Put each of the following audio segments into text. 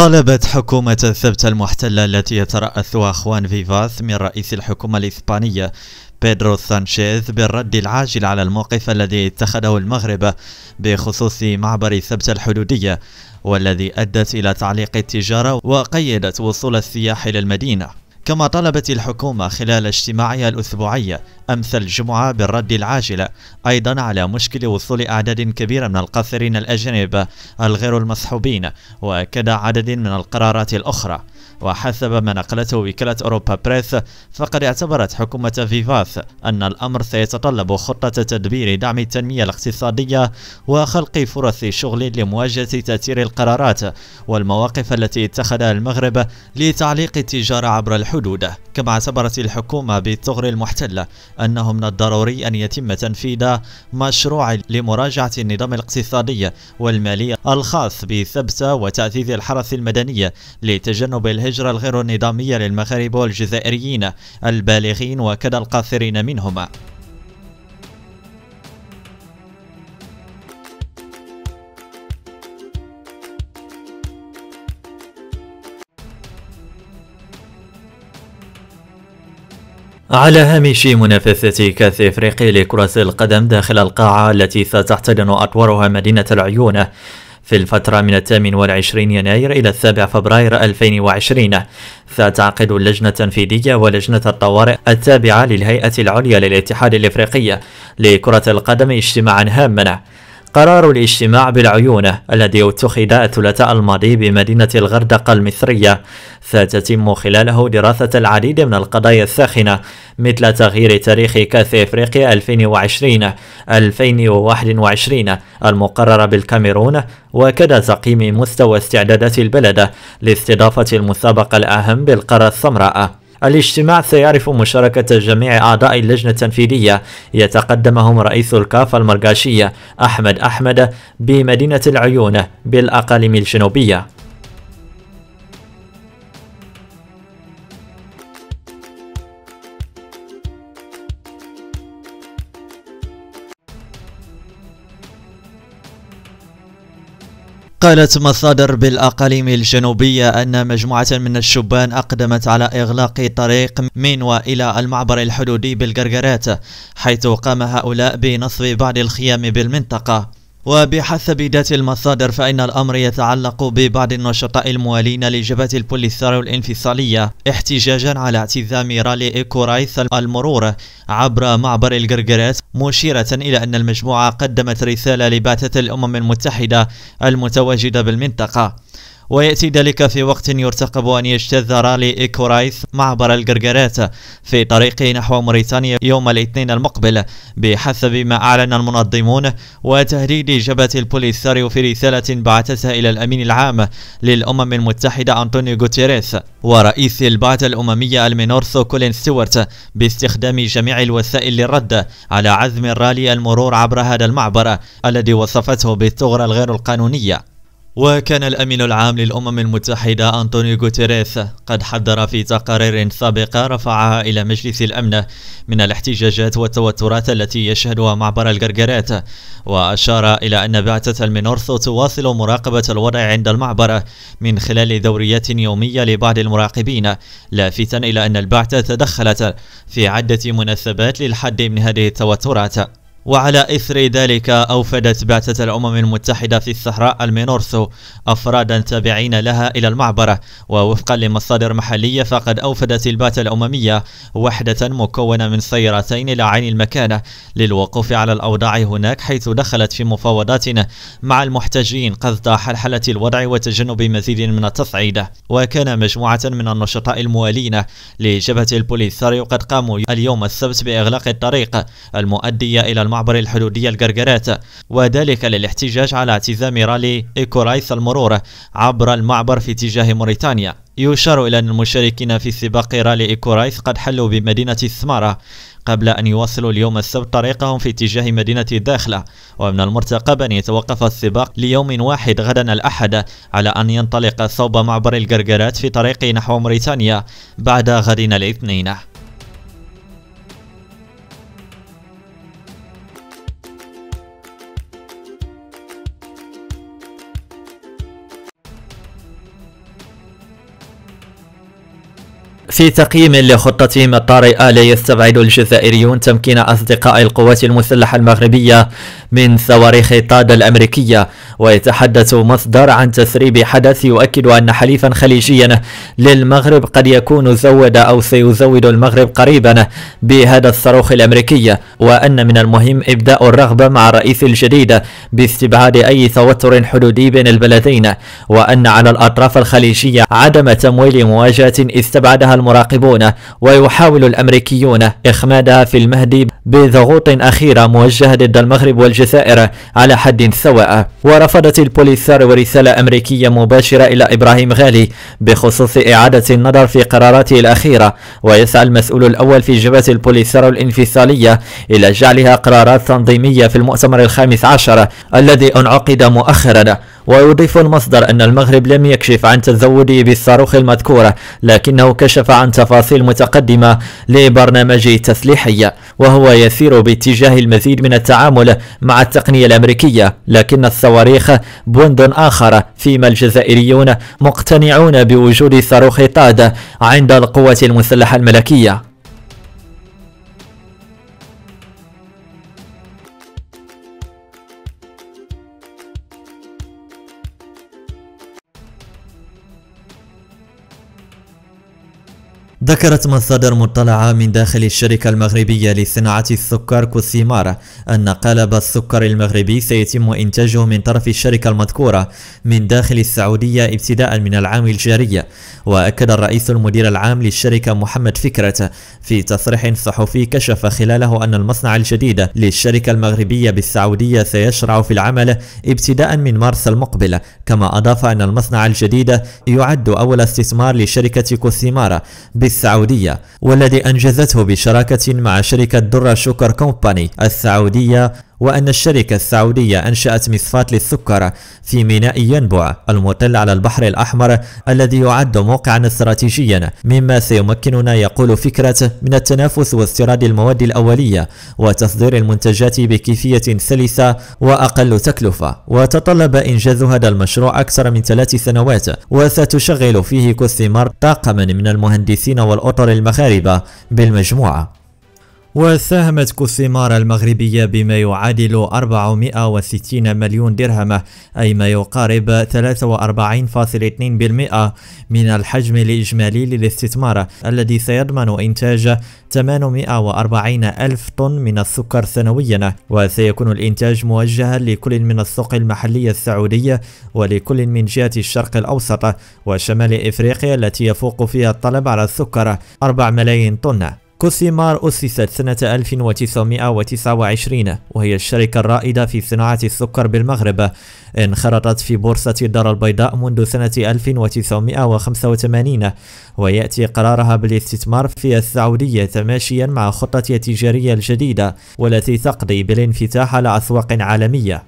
طالبت حكومة الثبت المحتلة التي يترأسها أخوان فيفاث من رئيس الحكومة الإسبانية بيدرو سانشيز بالرد العاجل على الموقف الذي اتخذه المغرب بخصوص معبر ثبت الحدودية والذي أدت إلى تعليق التجارة وقيدت وصول السياح إلى المدينة كما طلبت الحكومة خلال اجتماعها الأسبوعي أمس الجمعة بالرد العاجل أيضا على مشكل وصول أعداد كبيرة من القاصرين الأجانب الغير المصحوبين وكذا عدد من القرارات الأخرى وحسب ما نقلته وكالة أوروبا بريس فقد اعتبرت حكومة فيفاس أن الأمر سيتطلب خطة تدبير دعم التنمية الاقتصادية وخلق فرص شغل لمواجهة تأثير القرارات والمواقف التي اتخذها المغرب لتعليق التجارة عبر الحدود كما اعتبرت الحكومة بالثغر المحتلة أنه من الضروري أن يتم تنفيذ مشروع لمراجعة النظام الاقتصادي والمالي الخاص بثبت وتعزيز الحرس المدني لتجنب الهجرة الهجرة الغير النظامية للمغاربة والجزائريين البالغين وكذا القاصرين منهم على هامش منافسة كأس إفريقيا لكرة القدم داخل القاعة التي ستحتضن أطوارها مدينة العيون في الفترة من 28 يناير إلى 7 فبراير 2020 ستعقد اللجنة التنفيذية ولجنة الطوارئ التابعة للهيئة العليا للاتحاد الإفريقي لكرة القدم اجتماعا هاما قرار الاجتماع بالعيون الذي اتخذ الثلاثاء الماضي بمدينة الغردقة المصرية ستتم خلاله دراسة العديد من القضايا الساخنة مثل تغيير تاريخ كأس إفريقيا 2020 2021 المقررة بالكاميرون وكذا تقييم مستوى استعدادات البلد لاستضافة المسابقة الأهم بالقارة السمراء الاجتماع سيعرف مشاركة جميع أعضاء اللجنة التنفيذية يتقدمهم رئيس الكافة المرقاشية أحمد أحمد بمدينة العيون بالأقاليم الجنوبية قالت مصادر بالأقاليم الجنوبية أن مجموعة من الشبان أقدمت على إغلاق طريق من وإلى المعبر الحدودي بالقرقرات حيث قام هؤلاء بنصب بعض الخيام بالمنطقة وبحسب ذات المصادر فإن الأمر يتعلق ببعض النشطاء الموالين لجبهة البوليساريو الانفصالية احتجاجا على اعتزام رالي إيكورايس المرور عبر معبر القرقرات مشيرة إلى أن المجموعة قدمت رسالة لبعثة الأمم المتحدة المتواجدة بالمنطقة ويأتي ذلك في وقت يرتقب أن يجتذ رالي إيكورايث معبر القرقرات في طريقه نحو موريتانيا يوم الاثنين المقبل بحسب ما أعلن المنظمون وتهديد جبهة البوليساريو في رسالة بعثتها إلى الأمين العام للأمم المتحدة أنطونيو غوتيريس ورئيس البعثة الأممية المينورثو كولين ستيوارت باستخدام جميع الوسائل للرد على عزم الرالي المرور عبر هذا المعبر الذي وصفته بالثغرة الغير القانونية وكان الأمين العام للأمم المتحدة أنطونيو غوتيريث قد حذر في تقارير سابقة رفعها إلى مجلس الأمن من الاحتجاجات والتوترات التي يشهدها معبر الجرجرات وأشار إلى أن بعثة المينورثو تواصل مراقبة الوضع عند المعبر من خلال دوريات يومية لبعض المراقبين لافتا إلى أن البعثة تدخلت في عدة مناسبات للحد من هذه التوترات وعلى إثر ذلك أوفدت بعثة الأمم المتحدة في الصحراء المينورسو أفرادا تابعين لها إلى المعبرة ووفقا لمصادر محلية فقد أوفدت البعثة الأممية وحدة مكونة من سيارتين إلى عين المكانة للوقوف على الأوضاع هناك حيث دخلت في مفاوضات مع المحتجين قصد حلحلة الوضع وتجنب مزيد من التصعيد وكان مجموعة من النشطاء الموالين لجبهة البوليساريو قد قاموا اليوم السبت بإغلاق الطريق المؤدية إلى معبر الحدودي القرقرات وذلك للاحتجاج على اعتزام رالي إيكورايث المرور عبر المعبر في اتجاه موريتانيا يشار إلى أن المشاركين في سباق رالي إيكورايث قد حلوا بمدينة الثمارة قبل أن يواصلوا اليوم السبت طريقهم في اتجاه مدينة الداخلة ومن المرتقب أن يتوقف السباق ليوم واحد غدا الأحد على أن ينطلق صوب معبر القرقرات في طريقه نحو موريتانيا بعد غد الاثنين في تقييم لخطتهم الطارئة لا يستبعد الجزائريون تمكين أصدقاء القوات المسلحة المغربية من صواريخ طاد الأمريكية ويتحدث مصدر عن تسريب حدث يؤكد أن حليفا خليجيا للمغرب قد يكون زود أو سيزود المغرب قريبا بهذا الصاروخ الأمريكي وأن من المهم إبداء الرغبة مع الرئيس الجديد باستبعاد أي توتر حدودي بين البلدين وأن على الأطراف الخليجية عدم تمويل مواجهة استبعدها المراقبون ويحاول الأمريكيون إخمادها في المهد بضغوط أخيرة موجهة ضد المغرب والجزائر على حد سواء ورفضت البوليساريو رسالة أمريكية مباشرة إلى إبراهيم غالي بخصوص إعادة النظر في قراراته الأخيرة ويسعى المسؤول الأول في جبهة البوليساريو الانفصالية إلى جعلها قرارات تنظيمية في المؤتمر الخامس عشر الذي انعقد مؤخرا ويضيف المصدر أن المغرب لم يكشف عن تزوده بالصاروخ المذكورة لكنه كشف عن تفاصيل متقدمة لبرنامجه التسليحي وهو يسير باتجاه المزيد من التعامل مع التقنية الأمريكية لكن الصواريخ بند آخر فيما الجزائريون مقتنعون بوجود صاروخ طاد عند القوة المسلحة الملكية ذكرت مصادر مطلعة من داخل الشركة المغربية لصناعة السكر كوسيمار أن قالب السكر المغربي سيتم إنتاجه من طرف الشركة المذكورة من داخل السعودية ابتداء من العام الجاري وأكد الرئيس المدير العام للشركة محمد فكرة في تصريح صحفي كشف خلاله أن المصنع الجديد للشركة المغربية بالسعودية سيشرع في العمل ابتداء من مارس المقبل كما أضاف أن المصنع الجديد يعد أول استثمار لشركة كوسيمار السعودية والذي أنجزته بشراكة مع شركة درة شوكر كومباني السعودية وأن الشركة السعودية أنشأت مصفاة للسكر في ميناء ينبع المطل على البحر الأحمر الذي يعد موقعا استراتيجيا مما سيمكننا يقول فكرة من التنافس واستيراد المواد الأولية وتصدير المنتجات بكيفية سلسة وأقل تكلفة وتطلب إنجاز هذا المشروع أكثر من ثلاث سنوات وستشغل فيه كثمار طاقما من المهندسين والأطر المغاربة بالمجموعة وساهمت كوسيمارا المغربية بما يعادل 460 مليون درهم أي ما يقارب 43.2% من الحجم الإجمالي للاستثمار الذي سيضمن إنتاج 840 ألف طن من السكر سنويا وسيكون الإنتاج موجها لكل من السوق المحلية السعودية ولكل من جهة الشرق الأوسط وشمال إفريقيا التي يفوق فيها الطلب على السكر 4 ملايين طن كوسيمار أسست سنة 1929 وهي الشركة الرائدة في صناعة السكر بالمغرب انخرطت في بورصة الدار البيضاء منذ سنة 1985 ويأتي قرارها بالاستثمار في السعودية تماشيا مع خطتها التجارية الجديدة والتي تقضي بالانفتاح على أسواق عالمية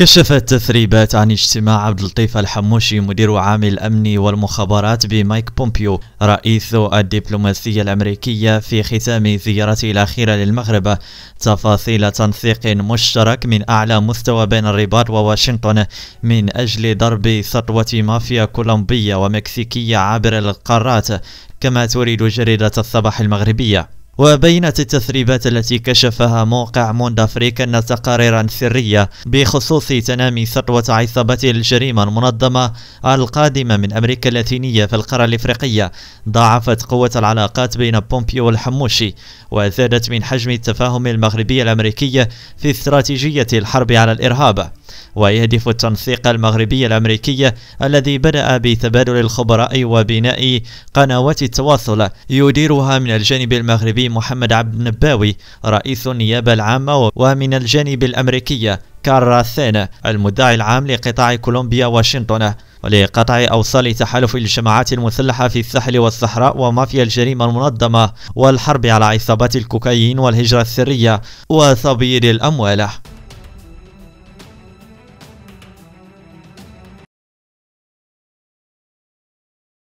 كشفت تثريبات عن اجتماع عبد اللطيف الحموشي مدير عام الامن والمخابرات بمايك بومبيو رئيس الدبلوماسيه الامريكيه في ختام زيارته الاخيره للمغرب تفاصيل تنسيق مشترك من اعلى مستوى بين الرباط وواشنطن من اجل ضرب سطوه مافيا كولومبيه ومكسيكيه عبر القارات كما تريد جريده الصباح المغربيه وبينت التسريبات التي كشفها موقع موند أفريك أن تقاريرا سرية بخصوص تنامي سطوة عصابة الجريمة المنظمة القادمة من أمريكا اللاتينية في القارة الإفريقية ضاعفت قوة العلاقات بين بومبيو والحموشي وزادت من حجم التفاهم المغربي الأمريكي في استراتيجية الحرب على الإرهاب ويهدف التنسيق المغربي الأمريكي الذي بدأ بتبادل الخبراء وبناء قنوات التواصل يديرها من الجانب المغربي محمد عبد النباوي رئيس النيابة العامة ومن الجانب الأمريكي كارا ثين المدعي العام لقطاع كولومبيا واشنطن ولقطع أوصال تحالف الجماعات المسلحة في الساحل والصحراء ومافيا الجريمة المنظمة والحرب على عصابات الكوكايين والهجرة السرية وتبييض الأموال